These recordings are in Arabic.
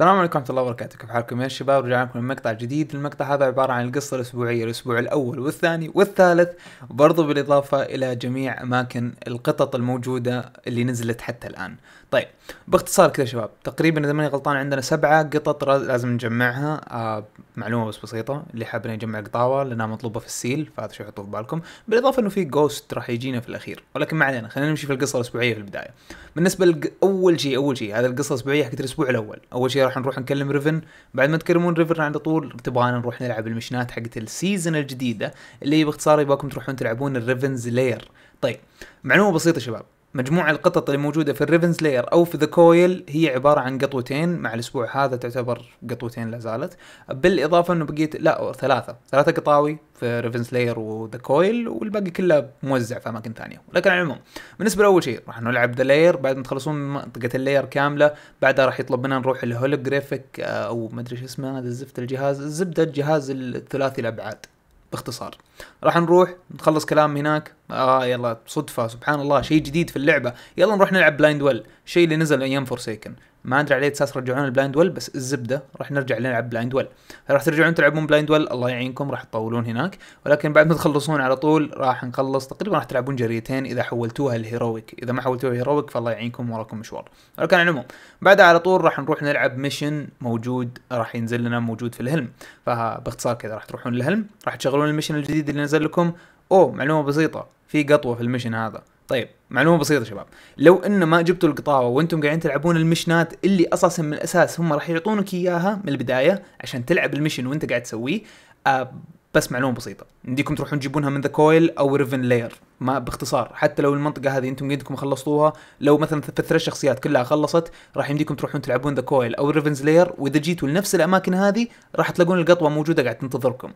السلام عليكم ورحمة الله وبركاته، كيف حالكم يا شباب؟ رجعنا لكم مقطع جديد، المقطع هذا عبارة عن القصة الأسبوعية، الأسبوع الأول والثاني والثالث، برضو بالإضافة إلى جميع أماكن القطط الموجودة اللي نزلت حتى الآن. طيب، باختصار كذا شباب، تقريبا إذا ماني غلطان عندنا سبعة قطط لازم نجمعها، آه معلومة بس بسيطة، اللي حاب إنه يجمع قطاوة لأنها مطلوبة في السيل، فهذا شيء حطوه في بالكم، بالإضافة إنه في جوست راح يجينا في الأخير، ولكن ما علينا، خلينا نمشي في القصة الأسبوعية في البداية. بالنسبة لأول شيء أول شيء هذا القصة الأسبوعية حقت الأسبوع الأول، أول شيء راح نروح نكلم ريفن بعد ما تكلمون ريفن على طول تبغانا نروح نلعب المشنات حقت السيزون الجديده اللي باختصار يباكم تروحون تلعبون الريفنز لير طيب معلومه بسيطه شباب مجموع القطط اللي موجوده في الريفنز لاير او في ذا كويل هي عباره عن قطوتين مع الاسبوع هذا تعتبر قطوتين لا زالت بالاضافه انه بقيت لا ثلاثه ثلاثه قطاوي في ريفنز لاير وذا كويل والباقي كله موزع في اماكن ثانيه لكن على العموم بالنسبه لاول شيء راح نلعب ذا لاير بعد ما تخلصون منطقه اللاير كامله بعدها راح يطلب منا نروح الهولوجرافيك آه، او ما ادري شو اسمه هذا الزفت الجهاز الزبده الجهاز الثلاثي الابعاد باختصار راح نروح نخلص كلام هناك اه يلا صدفه سبحان الله شيء جديد في اللعبه يلا نروح نلعب بلايند ويل شيء اللي نزل ايام فورسيكن ما ادري عليه اساس رجعون البلايند ويل بس الزبده راح نرجع نلعب بلايند ويل راح ترجعون تلعبون بلايند ويل الله يعينكم راح تطولون هناك ولكن بعد ما تخلصون على طول راح نخلص تقريبا راح تلعبون جريتين اذا حولتوها لهيرويك اذا ما حولتوها هيرويك فالله يعينكم وراكم مشوار ولكن على العموم بعدها على طول راح نروح نلعب ميشن موجود راح ينزل لنا موجود في الهلم فباختصار كذا راح تروحون الهلم راح تشغلون الميشن الجديد اللي نزل لكم اوه معلومه بسيطه في قطوه في الميشن هذا طيب معلومه بسيطه شباب لو ان ما جبتوا القطاوه وانتم قاعدين تلعبون المشنات اللي اساسا من الاساس هم راح يعطونك اياها من البدايه عشان تلعب المشن وانت قاعد تسويه آه بس معلومه بسيطه يمديكم تروحون تجيبونها من ذا كويل او ريفن لاير ما باختصار حتى لو المنطقه هذه انتم قدكم خلصتوها لو مثلا الثلاث شخصيات كلها خلصت راح يمديكم تروحون تلعبون ذا كويل او ريفنز لاير واذا جيتوا لنفس الاماكن هذه راح تلاقون القطوه موجوده قاعد تنتظركم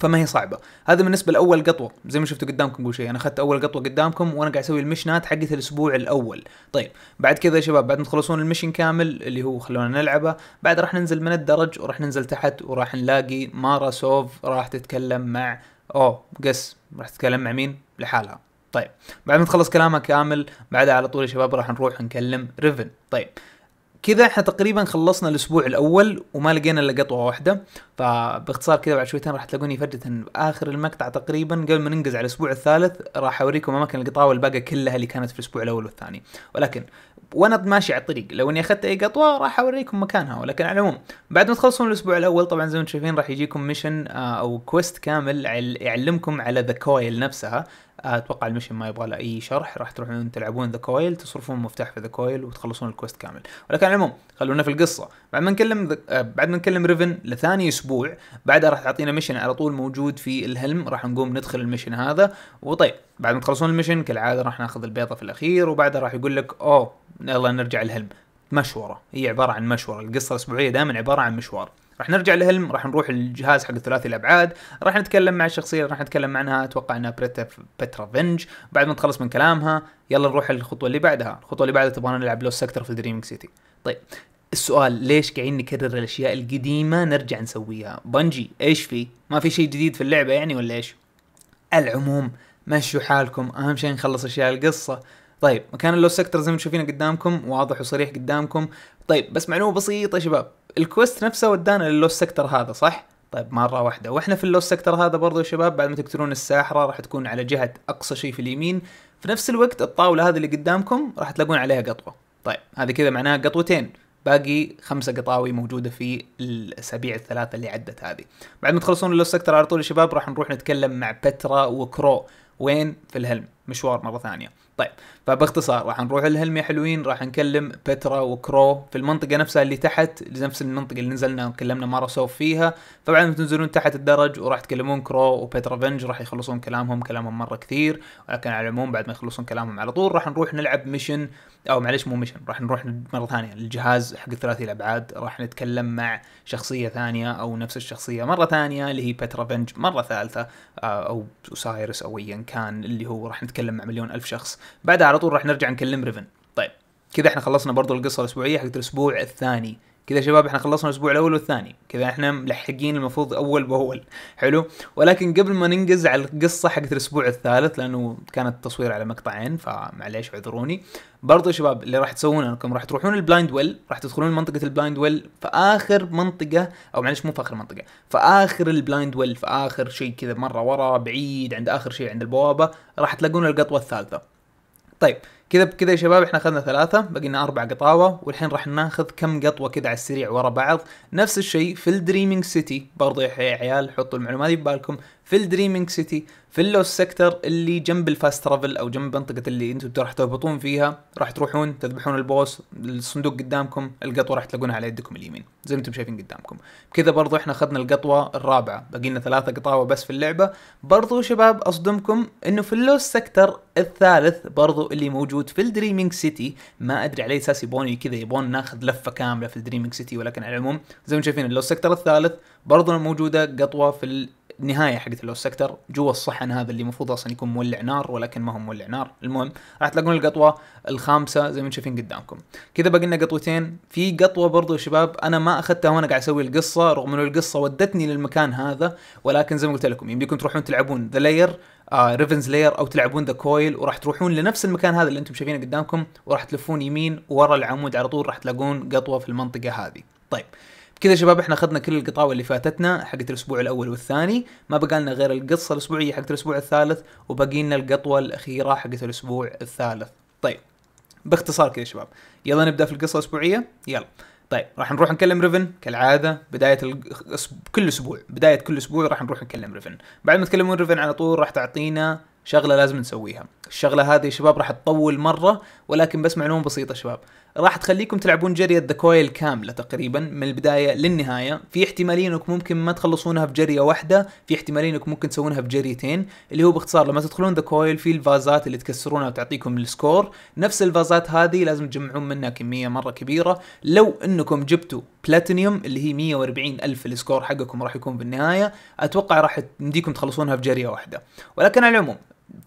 فما هي صعبه هذا بالنسبه لاول قطوه زي ما شفتوا قدامكم قبل شيء انا اخذت اول قطوه قدامكم وانا قاعد اسوي المشنات حقت الاسبوع الاول طيب بعد كذا يا شباب بعد ما تخلصون المشن كامل اللي هو خلونا نلعبه بعد راح ننزل من الدرج وراح ننزل تحت وراح نلاقي مارا سوف راح تتكلم مع اوه قس راح تتكلم مع مين لحالها طيب بعد ما تخلص كلامها كامل بعدها على طول يا شباب راح نروح نكلم ريفن طيب كذا احنا تقريبا خلصنا الاسبوع الاول وما لقينا الا قطوه واحده فباختصار كذا بعد شويتين راح تلاقوني فجاه باخر المقطع تقريبا قبل ما ننجز على الاسبوع الثالث راح اوريكم اماكن القطاوه الباقيه كلها اللي كانت في الاسبوع الاول والثاني ولكن وانا ماشي على الطريق لو اني اخذت اي قطوه راح اوريكم مكانها ولكن على العموم بعد ما تخلصون الاسبوع الاول طبعا زي ما انتم شايفين راح يجيكم ميشن آه، او كويست كامل يعلمكم على ذا كويل نفسها آه، اتوقع المشن ما يبغى له اي شرح راح تروحون تلعبون ذا كويل تصرفون مفتاح في ذا كويل وتخلصون الكويست كامل ولكن على العموم خلونا في القصه بعد ما نكلم ذ... آه، بعد ما نكلم ريفن لثاني اسبوع بعدها راح تعطينا ميشن على طول موجود في الهلم راح نقوم ندخل الميشن هذا وطيب بعد ما تخلصون الميشن كالعاده راح ناخذ البيضه في الاخير وبعدها راح يقول لك اوه يلا نرجع الهلم مشوره هي عباره عن مشوره القصه الاسبوعيه دائما عباره عن مشوار راح نرجع لهلم راح نروح الجهاز حق ثلاثي الابعاد راح نتكلم مع الشخصيه اللي راح نتكلم عنها اتوقع انها بريتا بترا فينج بعد ما نخلص من كلامها يلا نروح الخطوه اللي بعدها الخطوه اللي بعدها تبغانا نلعب لو سكتر في دريمينج سيتي طيب السؤال ليش قاعدين نكرر الاشياء القديمه نرجع نسويها بنجي ايش في ما في شيء جديد في اللعبه يعني ولا ايش العموم مشوا حالكم اهم شيء نخلص اشياء القصه طيب مكان اللو سيكتور زي ما تشوفينه قدامكم واضح وصريح قدامكم طيب بس معلومه بسيطه يا شباب الكويست نفسه ودانا للو سيكتور هذا صح طيب مرة واحدة واحنا في اللو سيكتور هذا برضو يا شباب بعد ما تقتلون الساحرة راح تكون على جهة أقصى شيء في اليمين في نفس الوقت الطاولة هذه اللي قدامكم راح تلاقون عليها قطوة طيب هذه كذا معناها قطوتين باقي خمسة قطاوي موجودة في الأسابيع الثلاثة اللي عدت هذه بعد ما تخلصون اللو سيكتور على طول يا شباب راح نروح نتكلم مع بترا وكرو وين في الهلم مشوار مره ثانيه طيب فباختصار راح نروح لهلمي حلوين راح نكلم بترا وكرو في المنطقه نفسها اللي تحت نفس المنطقه اللي نزلنا وكلمنا ماراسوف فيها فبعد ما تنزلون تحت الدرج وراح تكلمون كرو وبترا فنج راح يخلصون كلامهم كلامهم مره كثير ولكن على العموم بعد ما يخلصون كلامهم على طول راح نروح نلعب ميشن او معلش مو ميشن راح نروح مره ثانيه الجهاز حق الثلاثي الابعاد راح نتكلم مع شخصيه ثانيه او نفس الشخصيه مره ثانيه اللي هي بترا فنج مره ثالثه آه، او سايرس او ايا كان اللي هو راح نتكلم نتكلم مع مليون الف شخص بعدها على طول راح نرجع نكلم ريفن طيب كذا احنا خلصنا برضو القصه الاسبوعيه حقت الاسبوع الثاني كذا شباب احنا خلصنا الاسبوع الاول والثاني كذا احنا ملحقين المفروض اول باول حلو ولكن قبل ما ننجز على القصه حقت الاسبوع الثالث لانه كانت التصوير على مقطعين فمعليش اعذروني برضو شباب اللي راح تسوونه انكم راح تروحون البلايند ويل راح تدخلون منطقه البلايند ويل في اخر منطقه او معلش مو في اخر منطقه في اخر البلايند ويل في اخر شيء كذا مره ورا بعيد عند اخر شيء عند البوابه راح تلاقون القطوه الثالثه طيب كذا بكذا يا شباب احنا اخذنا ثلاثة بقينا اربع قطاوة والحين راح ناخذ كم قطوة كذا على السريع ورا بعض نفس الشيء في الدريمينج سيتي برضو يا عيال حطوا المعلومات دي ببالكم في الدريمينج سيتي في اللوس سيكتر اللي جنب الفاست ترافل او جنب منطقة اللي انتم راح تهبطون فيها راح تروحون تذبحون البوس الصندوق قدامكم القطوة راح تلاقونها على يدكم اليمين زي ما انتم شايفين قدامكم كذا برضو احنا اخذنا القطوة الرابعة بقينا ثلاثة قطاوة بس في اللعبة برضو شباب اصدمكم انه في اللوس سيكتر الثالث برضو اللي موجود موجود في الدريمينج سيتي ما ادري على اساس يبون كذا يبون ناخذ لفه كامله في الدريمينج سيتي ولكن على العموم زي ما شايفين اللو سيكتر الثالث برضه موجوده قطوه في النهايه حقت اللو سيكتر جوا الصحن هذا اللي المفروض اصلا يكون مولع نار ولكن ما هو مولع نار المهم راح تلاقون القطوه الخامسه زي ما شايفين قدامكم كذا بقينا قطوتين في قطوه برضه يا شباب انا ما اخذتها وانا قاعد اسوي القصه رغم انه القصه ودتني للمكان هذا ولكن زي ما قلت لكم يمديكم تروحون تلعبون ذا لاير ريفنز آه، لير او تلعبون ذا كويل وراح تروحون لنفس المكان هذا اللي انتم شايفينه قدامكم وراح تلفون يمين ورا العمود على طول راح تلاقون قطوه في المنطقه هذه طيب كذا شباب احنا اخذنا كل القطاوه اللي فاتتنا حقت الاسبوع الاول والثاني ما بقى لنا غير القصه الاسبوعيه حقت الاسبوع الثالث وباقي لنا القطوه الاخيره حقت الاسبوع الثالث طيب باختصار كذا شباب يلا نبدا في القصه الاسبوعيه يلا طيب راح نروح نكلم ريفن كالعاده بدايه كل اسبوع بدايه كل اسبوع راح نروح نكلم ريفن بعد ما تكلمون ريفن على طول راح تعطينا شغله لازم نسويها الشغله هذه يا شباب راح تطول مره ولكن بس معلومه بسيطه شباب راح تخليكم تلعبون جريه ذا كويل كامله تقريبا من البدايه للنهايه في احتماليه انكم ممكن ما تخلصونها بجريه واحده في احتماليه انكم ممكن تسوونها بجريتين اللي هو باختصار لما تدخلون ذا كويل في الفازات اللي تكسرونها وتعطيكم السكور نفس الفازات هذه لازم تجمعون منها كميه مره كبيره لو انكم جبتوا بلاتينيوم اللي هي 140 الف السكور حقكم راح يكون بالنهايه اتوقع راح نديكم تخلصونها في جريه واحده ولكن على العموم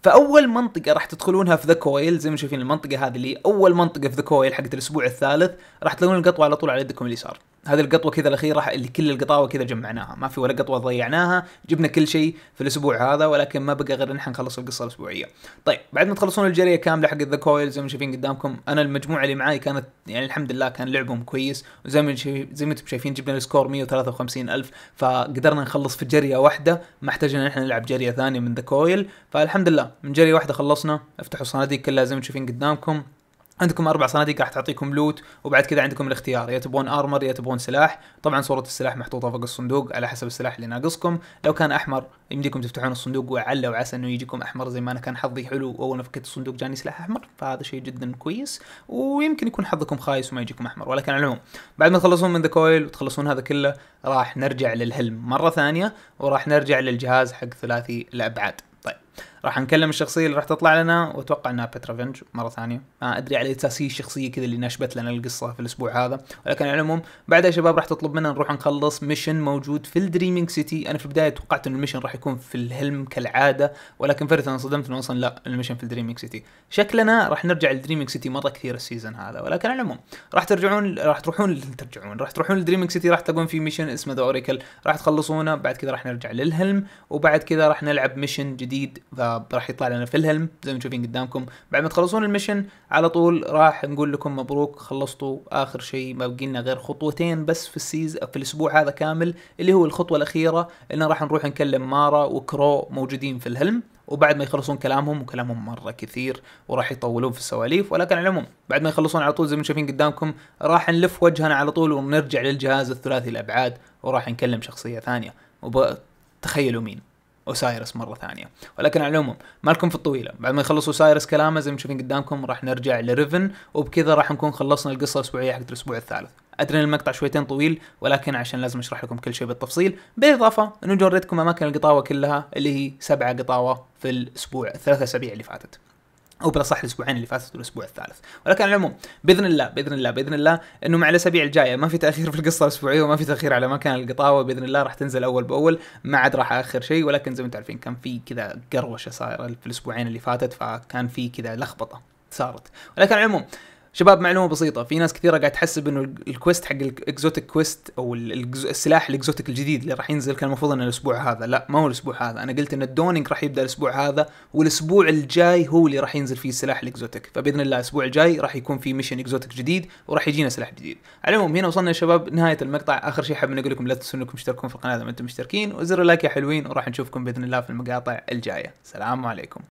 فاول منطقه راح تدخلونها في ذا كويل زي ما شايفين المنطقه هذه اللي اول منطقه في ذا كويل حقت الاسبوع الثالث راح تلاقون القطوه على طول على يدكم اليسار هذه القطوه كذا الاخيره اللي كل القطاوه كذا جمعناها ما في ولا قطوه ضيعناها جبنا كل شيء في الاسبوع هذا ولكن ما بقى غير ان احنا نخلص القصه الاسبوعيه طيب بعد ما تخلصون الجريه كامله حق ذا كويل زي ما شايفين قدامكم انا المجموعه اللي معاي كانت يعني الحمد لله كان لعبهم كويس وزي ما زي ما انتم شايفين جبنا السكور 153 الف فقدرنا نخلص في جريه واحده ما احتاجنا ان احنا نلعب جريه ثانيه من ذا كويل فالحمد لله من جريه واحده خلصنا افتحوا الصناديق كلها زي ما شايفين قدامكم عندكم اربع صناديق راح تعطيكم لوت وبعد كذا عندكم الاختيار يا تبغون ارمر يا تبغون سلاح طبعا صوره السلاح محطوطه فوق الصندوق على حسب السلاح اللي ناقصكم لو كان احمر يمديكم تفتحون الصندوق وعلى وعسى انه يجيكم احمر زي ما انا كان حظي حلو واول ما فكيت الصندوق جاني سلاح احمر فهذا شيء جدا كويس ويمكن يكون حظكم خايس وما يجيكم احمر ولكن على العموم بعد ما تخلصون من ذا كويل وتخلصون هذا كله راح نرجع للهلم مره ثانيه وراح نرجع للجهاز حق ثلاثي الابعاد طيب راح نكلم الشخصيه اللي راح تطلع لنا واتوقع انها بترافنج مره ثانيه ما ادري على اساس هي الشخصيه كذا اللي نشبت لنا القصه في الاسبوع هذا ولكن على العموم بعدها يا شباب راح تطلب منا نروح نخلص ميشن موجود في الدريمينج سيتي انا في البدايه توقعت ان الميشن راح يكون في الهلم كالعاده ولكن فرت انا صدمت انه اصلا لا الميشن في الدريمينج سيتي شكلنا راح نرجع للدريمينج سيتي مره كثير السيزون هذا ولكن على العموم راح ترجعون راح تروحون ترجعون راح تروحون للدريمينج سيتي راح تلقون في ميشن اسمه ذا اوريكل راح تخلصونه بعد كذا راح نرجع للهلم وبعد كذا راح نلعب ميشن جديد ذا راح يطلع لنا في الهلم زي ما تشوفين قدامكم بعد ما تخلصون المشن على طول راح نقول لكم مبروك خلصتوا اخر شيء ما بقي لنا غير خطوتين بس في السيز في الاسبوع هذا كامل اللي هو الخطوه الاخيره اللي راح نروح نكلم مارا وكرو موجودين في الهلم وبعد ما يخلصون كلامهم وكلامهم مره كثير وراح يطولون في السواليف ولكن على العموم بعد ما يخلصون على طول زي ما شايفين قدامكم راح نلف وجهنا على طول ونرجع للجهاز الثلاثي الابعاد وراح نكلم شخصيه ثانيه وب... تخيلوا مين اوسايرس مره ثانيه ولكن على العموم ما لكم في الطويله بعد ما يخلص اوسايرس كلامه زي ما تشوفين قدامكم راح نرجع لريفن وبكذا راح نكون خلصنا القصه الاسبوعيه حق الاسبوع الثالث ادري ان المقطع شويتين طويل ولكن عشان لازم اشرح لكم كل شيء بالتفصيل بالاضافه انه جوريتكم اماكن القطاوه كلها اللي هي سبعه قطاوه في الاسبوع الثلاثه اسابيع اللي فاتت او بالاصح الاسبوعين اللي فاتت والاسبوع الثالث ولكن على العموم باذن الله باذن الله باذن الله انه مع الاسابيع الجايه ما في تاخير في القصه الاسبوعيه وما في تاخير على مكان القطاوه باذن الله راح تنزل اول باول ما عاد راح اخر شيء ولكن زي ما انتم عارفين كان في كذا قروشه صايره في الاسبوعين اللي فاتت فكان في كذا لخبطه صارت ولكن على العموم شباب معلومه بسيطه في ناس كثيره قاعد تحسب انه الكويست حق الاكزوتيك كويست او السلاح الاكزوتيك الجديد اللي راح ينزل كان المفروض انه الاسبوع هذا لا ما هو الاسبوع هذا انا قلت ان الدونينج راح يبدا الاسبوع هذا والاسبوع الجاي هو اللي راح ينزل فيه السلاح الاكزوتيك فباذن الله الاسبوع الجاي راح يكون في ميشن اكزوتيك جديد وراح يجينا سلاح جديد على العموم هنا وصلنا يا شباب نهايه المقطع اخر شيء حاب اقول لكم لا تنسوا انكم تشتركون في القناه اذا ما انتم مشتركين وزر اللايك يا حلوين وراح نشوفكم باذن الله في المقاطع الجايه سلام عليكم